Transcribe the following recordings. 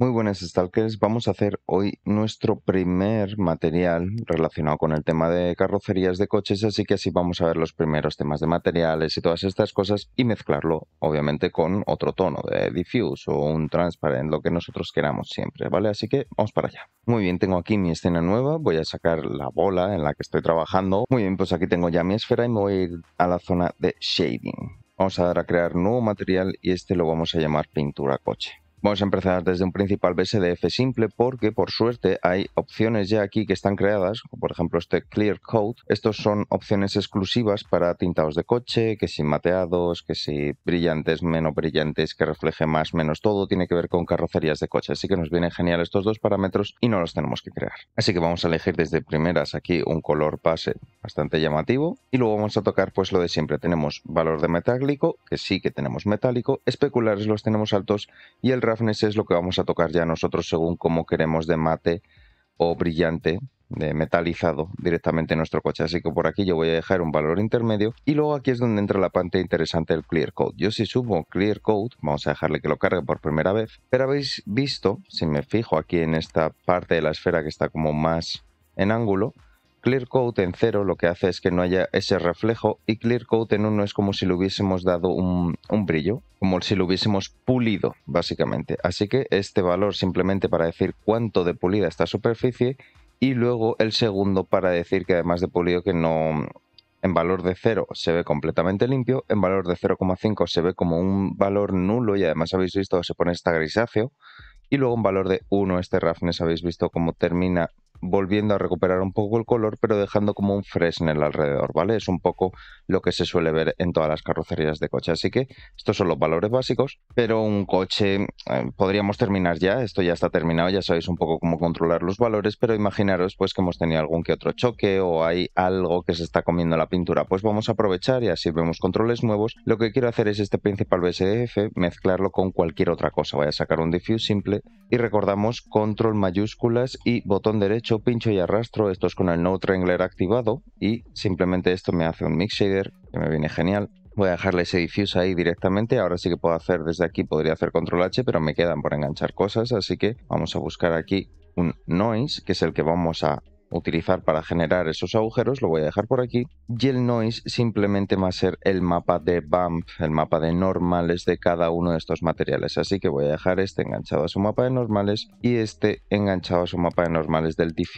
Muy buenas, Stalkers. Vamos a hacer hoy nuestro primer material relacionado con el tema de carrocerías de coches, así que así vamos a ver los primeros temas de materiales y todas estas cosas y mezclarlo, obviamente, con otro tono de diffuse o un transparent, lo que nosotros queramos siempre, ¿vale? Así que vamos para allá. Muy bien, tengo aquí mi escena nueva, voy a sacar la bola en la que estoy trabajando. Muy bien, pues aquí tengo ya mi esfera y me voy a ir a la zona de shading. Vamos a dar a crear nuevo material y este lo vamos a llamar pintura coche. Vamos a empezar desde un principal BSDF simple porque por suerte hay opciones ya aquí que están creadas, por ejemplo este Clear Coat, Estos son opciones exclusivas para tintados de coche, que si mateados, que si brillantes, menos brillantes, que refleje más, menos todo, tiene que ver con carrocerías de coche. Así que nos vienen genial estos dos parámetros y no los tenemos que crear. Así que vamos a elegir desde primeras aquí un color base bastante llamativo y luego vamos a tocar pues lo de siempre. Tenemos valor de metálico, que sí que tenemos metálico, especulares los tenemos altos y el roughness es lo que vamos a tocar ya nosotros según cómo queremos de mate o brillante, de metalizado directamente en nuestro coche. Así que por aquí yo voy a dejar un valor intermedio y luego aquí es donde entra la parte interesante del clear code. Yo si subo clear code, vamos a dejarle que lo cargue por primera vez, pero habéis visto, si me fijo aquí en esta parte de la esfera que está como más en ángulo, Coat en 0 lo que hace es que no haya ese reflejo y Coat en uno es como si le hubiésemos dado un, brillo, como si lo hubiésemos pulido básicamente. Así que este valor simplemente para decir cuánto de pulida esta superficie y luego el segundo para decir que además de pulido que no en valor de 0 se ve completamente limpio, en valor de 0,5 se ve como un valor nulo y además habéis visto se pone esta grisáceo y luego en valor de 1 este roughness habéis visto cómo termina volviendo a recuperar un poco el color, pero dejando como un fresnel alrededor, ¿vale? Es un poco lo que se suele ver en todas las carrocerías de coche. Así que estos son los valores básicos, pero un coche, eh, podríamos terminar ya, esto ya está terminado, ya sabéis un poco cómo controlar los valores, pero imaginaros pues que hemos tenido algún que otro choque o hay algo que se está comiendo la pintura, pues vamos a aprovechar y así vemos controles nuevos. Lo que quiero hacer es este principal BSDF mezclarlo con cualquier otra cosa. Voy a sacar un diffuse simple y recordamos control mayúsculas y botón derecho pincho, y arrastro. Esto es con el no Wrangler activado y simplemente esto me hace un mix shader que me viene genial. Voy a dejarle ese diffuse ahí directamente. Ahora sí que puedo hacer desde aquí, podría hacer control H, pero me quedan por enganchar cosas. Así que vamos a buscar aquí un noise, que es el que vamos a utilizar para generar esos agujeros, lo voy a dejar por aquí. Y el noise simplemente va a ser el mapa de bump, el mapa de normales de cada uno de estos materiales. Así que voy a dejar este enganchado a su mapa de normales y este enganchado a su mapa de normales del diffuse.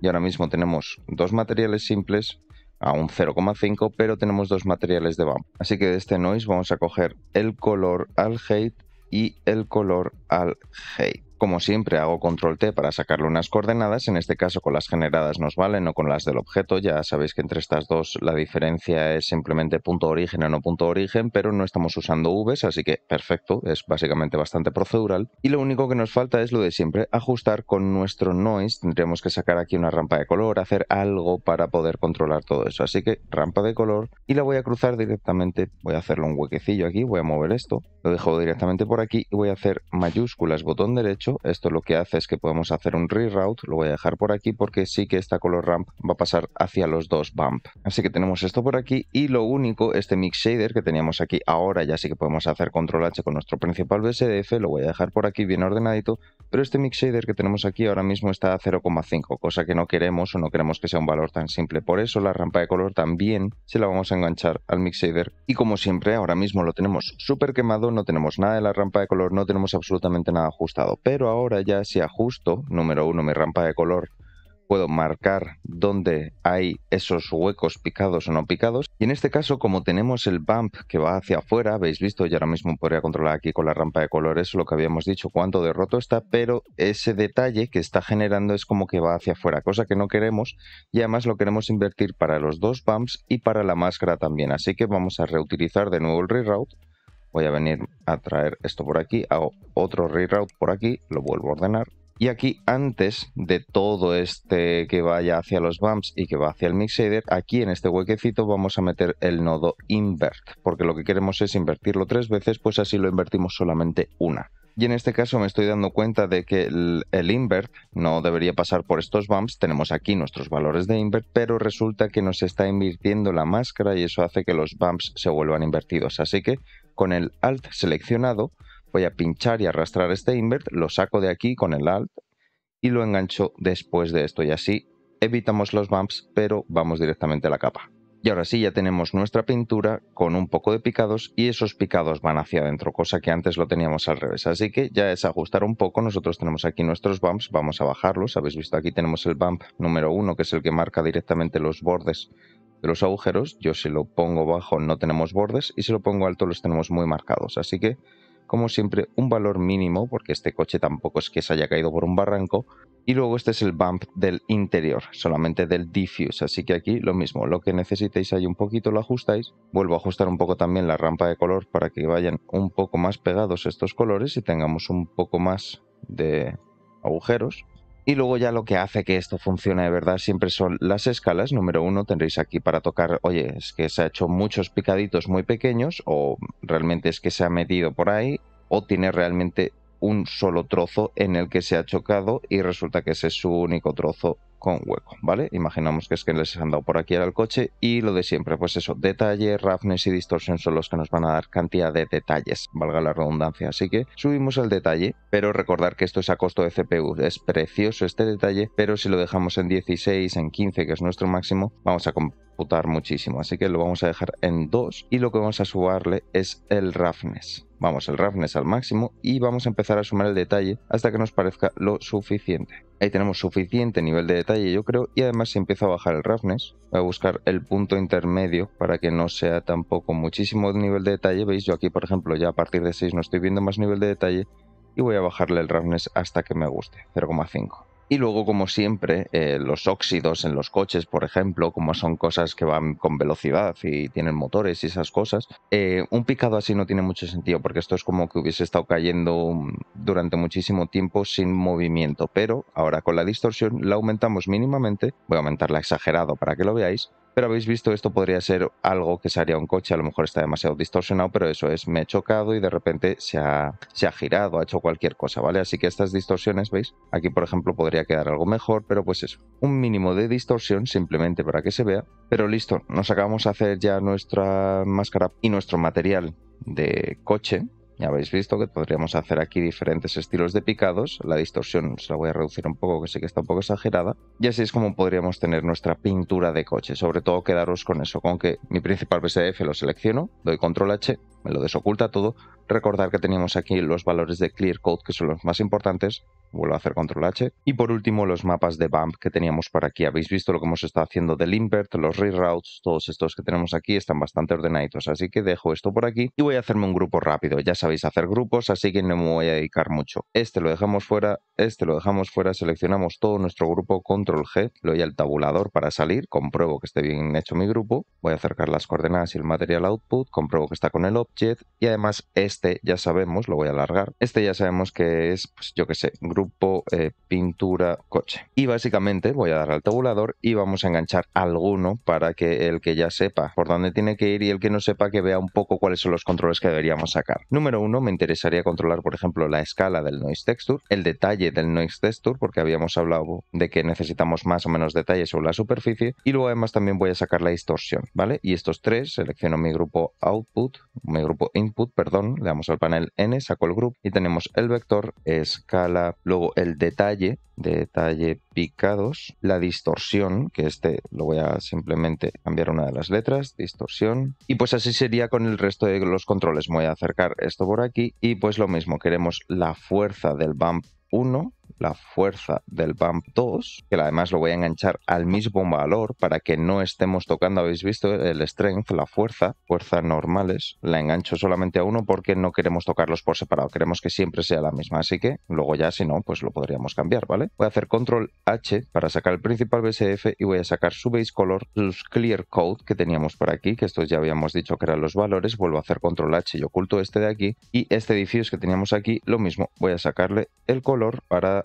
Y ahora mismo tenemos dos materiales simples a un 0,5, pero tenemos dos materiales de bump. Así que de este noise vamos a coger el color al hate y el color al hate. Como siempre hago control T para sacarle unas coordenadas, en este caso con las generadas nos valen, no con las del objeto, ya sabéis que entre estas dos la diferencia es simplemente punto origen o no punto origen, pero no estamos usando Vs, así que perfecto, es básicamente bastante procedural. Y lo único que nos falta es lo de siempre, ajustar con nuestro noise, tendríamos que sacar aquí una rampa de color, hacer algo para poder controlar todo eso, así que rampa de color y la voy a cruzar directamente, voy a hacerlo un huequecillo aquí, voy a mover esto, lo dejo directamente por aquí y voy a hacer mayúsculas, botón derecho, esto lo que hace es que podemos hacer un reroute, lo voy a dejar por aquí porque sí que esta color ramp va a pasar hacia los dos bump. Así que tenemos esto por aquí y lo único, este mix shader que teníamos aquí, ahora ya sí que podemos hacer control H con nuestro principal BSDF, lo voy a dejar por aquí bien ordenadito, pero este mix shader que tenemos aquí ahora mismo está a 0,5, cosa que no queremos o no queremos que sea un valor tan simple. Por eso la rampa de color también se la vamos a enganchar al mix shader y como siempre ahora mismo lo tenemos súper quemado, no tenemos nada de la rampa de color, no tenemos absolutamente nada ajustado, pero ahora ya si ajusto, número uno, mi rampa de color, puedo marcar dónde hay esos huecos picados o no picados. Y en este caso, como tenemos el bump que va hacia afuera, habéis visto, y ahora mismo podría controlar aquí con la rampa de colores lo que habíamos dicho, cuánto de roto está, pero ese detalle que está generando es como que va hacia afuera, cosa que no queremos y además lo queremos invertir para los dos bumps y para la máscara también. Así que vamos a reutilizar de nuevo el reroute voy a venir a traer esto por aquí, hago otro reroute por aquí, lo vuelvo a ordenar. Y aquí antes de todo este que vaya hacia los bumps y que va hacia el shader, aquí en este huequecito vamos a meter el nodo invert, porque lo que queremos es invertirlo tres veces, pues así lo invertimos solamente una. Y en este caso me estoy dando cuenta de que el, invert no debería pasar por estos bumps. Tenemos aquí nuestros valores de invert, pero resulta que nos está invirtiendo la máscara y eso hace que los bumps se vuelvan invertidos. Así que con el alt seleccionado voy a pinchar y arrastrar este invert, lo saco de aquí con el alt y lo engancho después de esto y así evitamos los bumps, pero vamos directamente a la capa. Y ahora sí ya tenemos nuestra pintura con un poco de picados y esos picados van hacia adentro, cosa que antes lo teníamos al revés. Así que ya es ajustar un poco, nosotros tenemos aquí nuestros bumps, vamos a bajarlos, habéis visto aquí tenemos el bump número 1 que es el que marca directamente los bordes de los agujeros, yo si lo pongo bajo no tenemos bordes y si lo pongo alto los tenemos muy marcados, así que como siempre, un valor mínimo, porque este coche tampoco es que se haya caído por un barranco. Y luego este es el bump del interior, solamente del diffuse, así que aquí lo mismo, lo que necesitéis ahí un poquito lo ajustáis. Vuelvo a ajustar un poco también la rampa de color para que vayan un poco más pegados estos colores y tengamos un poco más de agujeros. Y luego ya lo que hace que esto funcione de verdad siempre son las escalas. Número uno tendréis aquí para tocar, oye, es que se ha hecho muchos picaditos muy pequeños o realmente es que se ha metido por ahí o tiene realmente un solo trozo en el que se ha chocado y resulta que ese es su único trozo con hueco, ¿vale? Imaginamos que es que les han dado por aquí al coche y lo de siempre, pues eso, detalle, roughness y distorsión son los que nos van a dar cantidad de detalles, valga la redundancia, así que subimos el detalle, pero recordar que esto es a costo de CPU, es precioso este detalle, pero si lo dejamos en 16, en 15, que es nuestro máximo, vamos a computar muchísimo, así que lo vamos a dejar en 2 y lo que vamos a subarle es el roughness vamos el roughness al máximo y vamos a empezar a sumar el detalle hasta que nos parezca lo suficiente. Ahí tenemos suficiente nivel de detalle yo creo y además si empiezo a bajar el roughness voy a buscar el punto intermedio para que no sea tampoco muchísimo nivel de detalle. Veis yo aquí por ejemplo ya a partir de 6 no estoy viendo más nivel de detalle y voy a bajarle el roughness hasta que me guste, 0,5. Y luego, como siempre, eh, los óxidos en los coches, por ejemplo, como son cosas que van con velocidad y tienen motores y esas cosas, eh, un picado así no tiene mucho sentido porque esto es como que hubiese estado cayendo mm, durante muchísimo tiempo sin movimiento. Pero ahora con la distorsión la aumentamos mínimamente, voy a aumentarla exagerado para que lo veáis, pero habéis visto, esto podría ser algo que se haría un coche, a lo mejor está demasiado distorsionado, pero eso es, me he chocado y de repente se ha, se ha girado, ha hecho cualquier cosa, ¿vale? Así que estas distorsiones, ¿veis? Aquí, por ejemplo, podría quedar algo mejor, pero pues eso, un mínimo de distorsión simplemente para que se vea, pero listo, nos acabamos de hacer ya nuestra máscara y nuestro material de coche ya habéis visto que podríamos hacer aquí diferentes estilos de picados. La distorsión se la voy a reducir un poco, que sí que está un poco exagerada. Y así es como podríamos tener nuestra pintura de coche. Sobre todo quedaros con eso, con que mi principal PSF lo selecciono, doy control H, me lo desoculta todo. Recordar que tenemos aquí los valores de clear code que son los más importantes vuelvo a hacer control H. Y por último, los mapas de bump que teníamos por aquí. Habéis visto lo que hemos estado haciendo del invert, los reroutes, todos estos que tenemos aquí están bastante ordenaditos. Así que dejo esto por aquí y voy a hacerme un grupo rápido. Ya sabéis hacer grupos, así que no me voy a dedicar mucho. Este lo dejamos fuera, este lo dejamos fuera, seleccionamos todo nuestro grupo, control G, le doy al tabulador para salir, compruebo que esté bien hecho mi grupo, voy a acercar las coordenadas y el material output, compruebo que está con el object y además este ya sabemos, lo voy a alargar, este ya sabemos que es, pues yo que sé, grupo grupo eh, pintura coche. Y básicamente voy a dar al tabulador y vamos a enganchar alguno para que el que ya sepa por dónde tiene que ir y el que no sepa que vea un poco cuáles son los controles que deberíamos sacar. Número uno, me interesaría controlar, por ejemplo, la escala del noise texture, el detalle del noise texture, porque habíamos hablado de que necesitamos más o menos detalle sobre la superficie. Y luego además también voy a sacar la distorsión, ¿vale? Y estos tres, selecciono mi grupo output, mi grupo input, perdón, le damos al panel N, saco el grupo y tenemos el vector, escala, Luego el detalle, detalle picados, la distorsión, que este lo voy a simplemente cambiar una de las letras, distorsión. Y pues así sería con el resto de los controles. Voy a acercar esto por aquí y pues lo mismo, queremos la fuerza del bump 1 la fuerza del bump 2, que además lo voy a enganchar al mismo valor para que no estemos tocando, habéis visto, el strength, la fuerza, fuerza normales, la engancho solamente a uno porque no queremos tocarlos por separado, queremos que siempre sea la misma, así que luego ya si no, pues lo podríamos cambiar, ¿vale? Voy a hacer control H para sacar el principal BSF y voy a sacar su base color, los clear code que teníamos por aquí, que estos ya habíamos dicho que eran los valores, vuelvo a hacer control H y oculto este de aquí y este diffuse que teníamos aquí, lo mismo, voy a sacarle el color para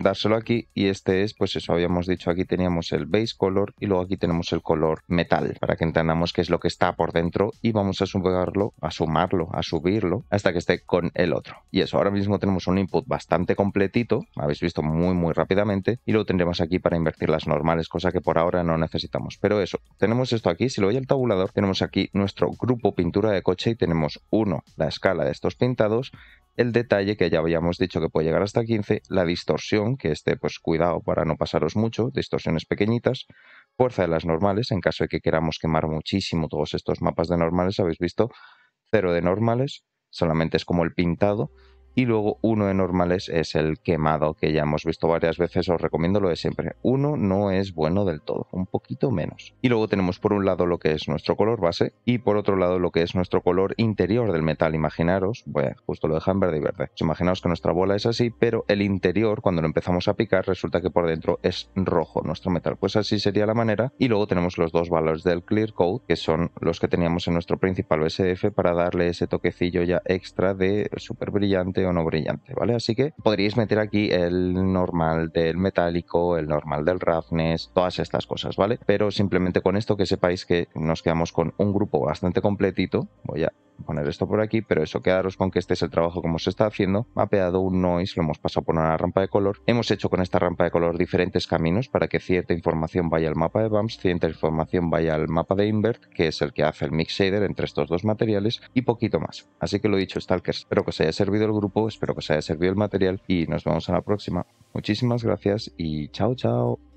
dárselo aquí y este es pues eso habíamos dicho aquí teníamos el base color y luego aquí tenemos el color metal para que entendamos qué es lo que está por dentro y vamos a sumarlo a sumarlo a subirlo hasta que esté con el otro y eso ahora mismo tenemos un input bastante completito habéis visto muy muy rápidamente y lo tendremos aquí para invertir las normales cosa que por ahora no necesitamos pero eso tenemos esto aquí si lo voy al tabulador tenemos aquí nuestro grupo pintura de coche y tenemos uno la escala de estos pintados el detalle que ya habíamos dicho que puede llegar hasta 15 la distorsión que esté pues cuidado para no pasaros mucho, distorsiones pequeñitas, fuerza de las normales, en caso de que queramos quemar muchísimo todos estos mapas de normales, habéis visto, cero de normales, solamente es como el pintado, y luego uno de normales es el quemado, que ya hemos visto varias veces, os recomiendo lo de siempre. Uno no es bueno del todo, un poquito menos. Y luego tenemos por un lado lo que es nuestro color base y por otro lado lo que es nuestro color interior del metal. Imaginaros, bueno, justo lo dejan verde y verde. Pues imaginaos que nuestra bola es así, pero el interior, cuando lo empezamos a picar, resulta que por dentro es rojo nuestro metal. Pues así sería la manera. Y luego tenemos los dos valores del clear coat, que son los que teníamos en nuestro principal OSF para darle ese toquecillo ya extra de súper brillante o no brillante, ¿vale? Así que podríais meter aquí el normal del metálico, el normal del roughness, todas estas cosas, ¿vale? Pero simplemente con esto que sepáis que nos quedamos con un grupo bastante completito, voy a poner esto por aquí, pero eso, quedaros con que este es el trabajo como se está haciendo, mapeado un noise, lo hemos pasado por una rampa de color, hemos hecho con esta rampa de color diferentes caminos para que cierta información vaya al mapa de bumps cierta información vaya al mapa de Invert, que es el que hace el mix shader entre estos dos materiales, y poquito más. Así que lo he dicho, Stalkers, espero que os haya servido el grupo espero que os haya servido el material y nos vemos en la próxima. Muchísimas gracias y chao chao.